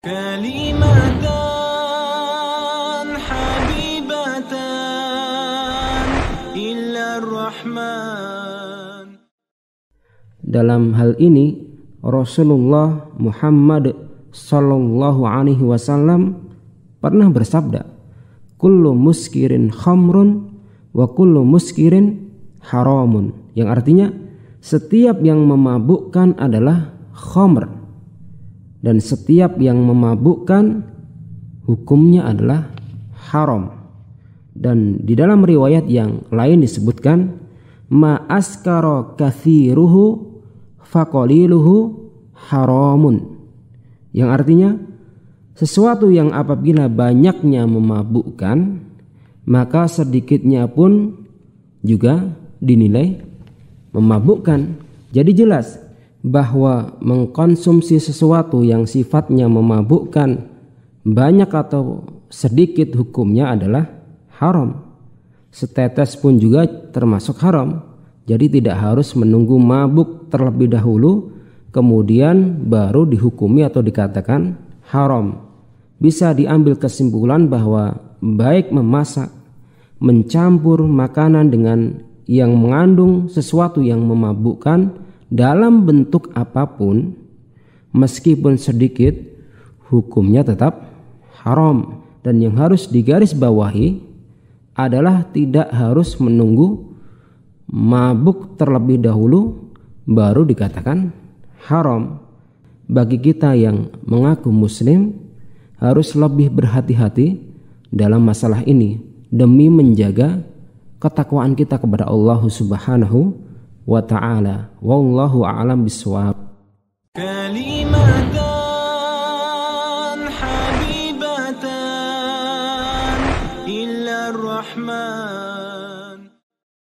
كلمتان حبيبتان إلا الرحمن Dalam hal ini Rasulullah Muhammad Sallallahu Alaihi Wasallam pernah bersabda, "Kullu muskirin khamrun wa kullu muskirin haramun." Yang artinya setiap yang memabukkan adalah khamr dan setiap yang memabukkan hukumnya adalah haram dan di dalam riwayat yang lain disebutkan ma askaro kathiruhu faqaliluhu haramun yang artinya sesuatu yang apabila banyaknya memabukkan maka sedikitnya pun juga dinilai memabukkan jadi jelas bahwa mengkonsumsi sesuatu yang sifatnya memabukkan banyak atau sedikit hukumnya adalah haram. Setetes pun juga termasuk haram. Jadi tidak harus menunggu mabuk terlebih dahulu kemudian baru dihukumi atau dikatakan haram. Bisa diambil kesimpulan bahwa baik memasak, mencampur makanan dengan yang mengandung sesuatu yang memabukkan dalam bentuk apapun meskipun sedikit hukumnya tetap haram dan yang harus digarisbawahi adalah tidak harus menunggu mabuk terlebih dahulu baru dikatakan haram bagi kita yang mengaku muslim harus lebih berhati-hati dalam masalah ini demi menjaga ketakwaan kita kepada Allah Subhanahu وتعالى والله أعلم بالصواب كلمتان حبيبتان إلا الرحمن